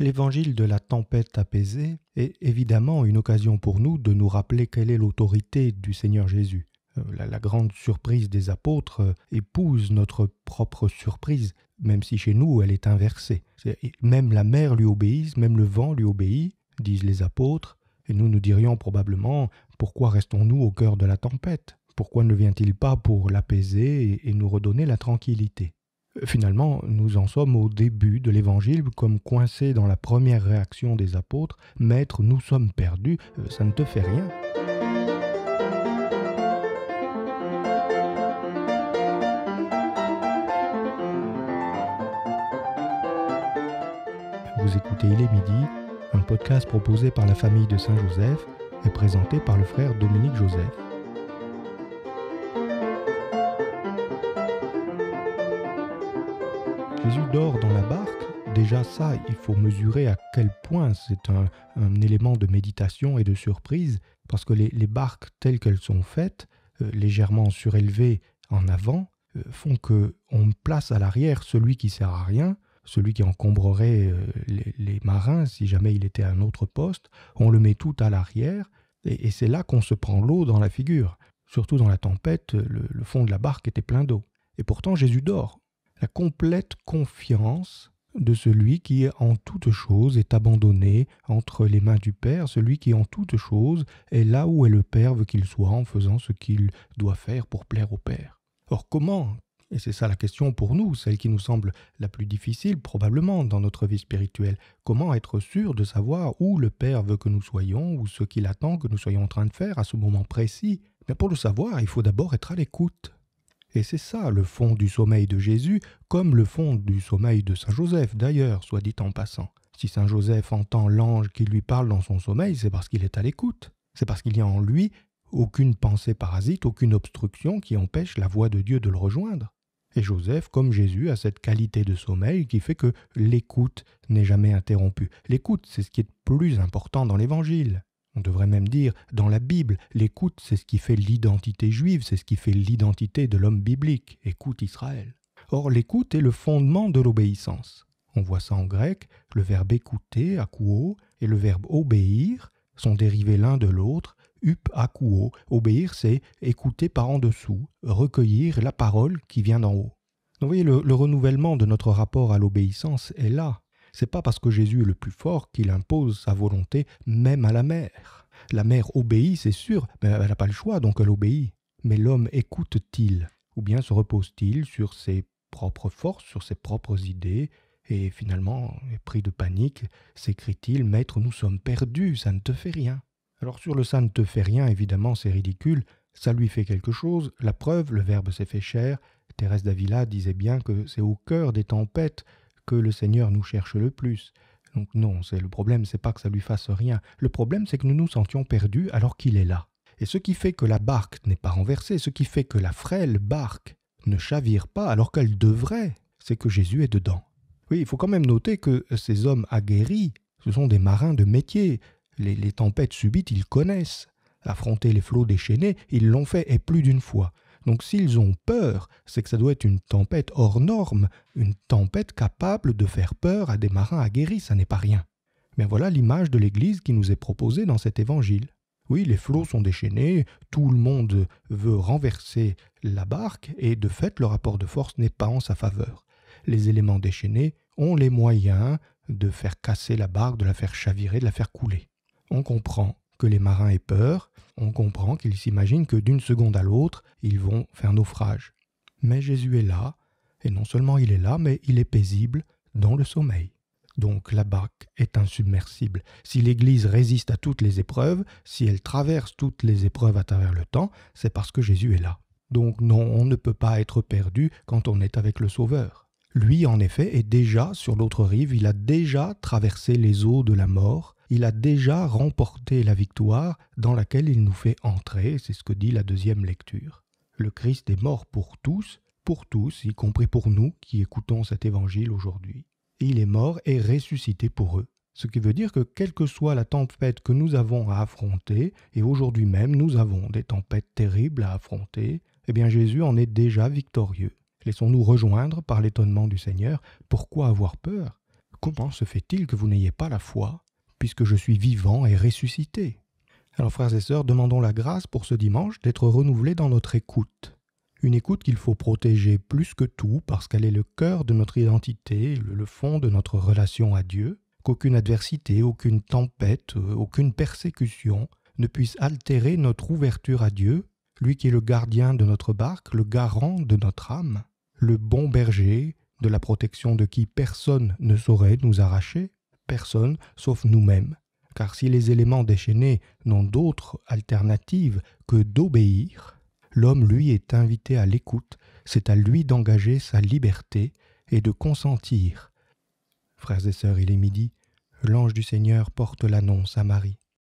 L'évangile de la tempête apaisée est évidemment une occasion pour nous de nous rappeler quelle est l'autorité du Seigneur Jésus. Euh, la, grande surprise des apôtres euh, épouse notre propre surprise, même si chez nous elle est inversée. même la mer lui obéit, même le vent lui obéit, disent les apôtres, et nous nous dirions probablement pourquoi restons-nous au cœur de la tempête Pourquoi ne vient-il pas pour l'apaiser et nous redonner la tranquillité Finalement, nous en sommes au début de l'Évangile, comme coincés dans la première réaction des apôtres, Maître, nous sommes perdus, euh, ça ne te fait rien. Vous écoutez Il est midi, un podcast proposé par la famille de Saint-Joseph et présenté par le frère Dominique Joseph. Jésus dort dans la barque. Déjà ça, il faut mesurer à quel point c'est un, élément de méditation et de surprise, parce que les, barques telles qu'elles sont faites, euh, légèrement surélevées en avant, euh, font que on place à l'arrière celui qui sert à rien, celui qui encombrerait euh, les, marins si jamais il était à un autre poste, on le met tout à l'arrière, et, c'est là qu'on se prend l'eau dans la figure. Surtout dans la tempête, le fond de la barque était plein d'eau. Et pourtant Jésus dort la complète confiance de celui qui en toute chose est abandonné entre les mains du Père, celui qui en toute chose est là où est le Père veut qu'il soit en faisant ce qu'il doit faire pour plaire au Père. Or comment et c'est ça la question pour nous, celle qui nous semble la plus difficile probablement dans notre vie spirituelle. Comment être sûr de savoir où le Père veut que nous soyons ou ce qu'il attend que nous soyons en train de faire à ce moment précis Mais pour le savoir, il faut d'abord être à l'écoute. Et c'est ça le fond du sommeil de Jésus, comme le fond du sommeil de Saint Joseph d'ailleurs, soit dit en passant. Si Saint Joseph entend l'ange qui lui parle dans son sommeil, c'est parce qu'il est à l'écoute, c'est parce qu'il y a en lui aucune pensée parasite, aucune obstruction qui empêche la voix de Dieu de le rejoindre. Et Joseph, comme Jésus, a cette qualité de sommeil qui fait que l'écoute n'est jamais interrompue. L'écoute, c'est ce qui est le plus important dans l'Évangile. On devrait même dire, dans la Bible, l'écoute, c'est ce qui fait l'identité juive, c'est ce qui fait l'identité de l'homme biblique, écoute Israël. Or, l'écoute est le fondement de l'obéissance. On voit ça en grec, le verbe écouter, akouo, et le verbe obéir sont dérivés l'un de l'autre, up akouo. Obéir, c'est écouter par en dessous, recueillir la parole qui vient d'en haut. vous voyez, le renouvellement de notre rapport à l'obéissance est là. C'est pas parce que Jésus est le plus fort qu'il impose sa volonté même à la mère. La mère obéit, c'est sûr, mais elle n'a pas le choix, donc elle obéit. Mais l'homme écoute-t-il Ou bien se repose-t-il sur ses propres forces, sur ses propres idées Et finalement, pris de panique, s'écrie-t-il Maître, nous sommes perdus, ça ne te fait rien. Alors sur le ça ne te fait rien, évidemment, c'est ridicule, ça lui fait quelque chose, la preuve, le Verbe s'est fait cher. Thérèse d'Avila disait bien que c'est au cœur des tempêtes que le Seigneur nous cherche le plus. Donc non, c'est le problème, c'est pas que ça lui fasse rien. Le problème, c'est que nous nous sentions perdus alors qu'il est là. Et ce qui fait que la barque n'est pas renversée, ce qui fait que la frêle barque ne chavire pas alors qu'elle devrait, c'est que Jésus est dedans. Oui, il faut quand même noter que ces hommes aguerris, ce sont des marins de métier. Les, les tempêtes subites, ils connaissent. Affronter les flots déchaînés, ils l'ont fait et plus d'une fois. Donc s'ils ont peur, c'est que ça doit être une tempête hors norme, une tempête capable de faire peur à des marins aguerris, ça n'est pas rien. Mais voilà l'image de l'Église qui nous est proposée dans cet évangile. Oui, les flots sont déchaînés, tout le monde veut renverser la barque, et de fait le rapport de force n'est pas en sa faveur. Les éléments déchaînés ont les moyens de faire casser la barque, de la faire chavirer, de la faire couler. On comprend que les marins aient peur, on comprend qu'ils s'imaginent que d'une seconde à l'autre, ils vont faire naufrage. Mais Jésus est là, et non seulement il est là, mais il est paisible dans le sommeil. Donc la barque est insubmersible. Si l'Église résiste à toutes les épreuves, si elle traverse toutes les épreuves à travers le temps, c'est parce que Jésus est là. Donc non, on ne peut pas être perdu quand on est avec le Sauveur. Lui, en effet, est déjà sur l'autre rive, il a déjà traversé les eaux de la mort, il a déjà remporté la victoire dans laquelle il nous fait entrer, c'est ce que dit la deuxième lecture. Le Christ est mort pour tous, pour tous, y compris pour nous qui écoutons cet évangile aujourd'hui. Il est mort et ressuscité pour eux. Ce qui veut dire que quelle que soit la tempête que nous avons à affronter, et aujourd'hui même nous avons des tempêtes terribles à affronter, eh bien Jésus en est déjà victorieux. Laissons-nous rejoindre par l'étonnement du Seigneur. Pourquoi avoir peur Comment se fait-il que vous n'ayez pas la foi puisque je suis vivant et ressuscité. Alors frères et sœurs, demandons la grâce pour ce dimanche d'être renouvelés dans notre écoute. Une écoute qu'il faut protéger plus que tout parce qu'elle est le cœur de notre identité, le fond de notre relation à Dieu, qu'aucune adversité, aucune tempête, euh, aucune persécution ne puisse altérer notre ouverture à Dieu, lui qui est le gardien de notre barque, le garant de notre âme, le bon berger, de la protection de qui personne ne saurait nous arracher personne sauf nous-mêmes. Car si les éléments déchaînés n'ont d'autre alternative que d'obéir, l'homme, lui, est invité à l'écoute, c'est à lui d'engager sa liberté et de consentir. Frères et sœurs, il est midi, l'ange du Seigneur porte l'annonce à Marie.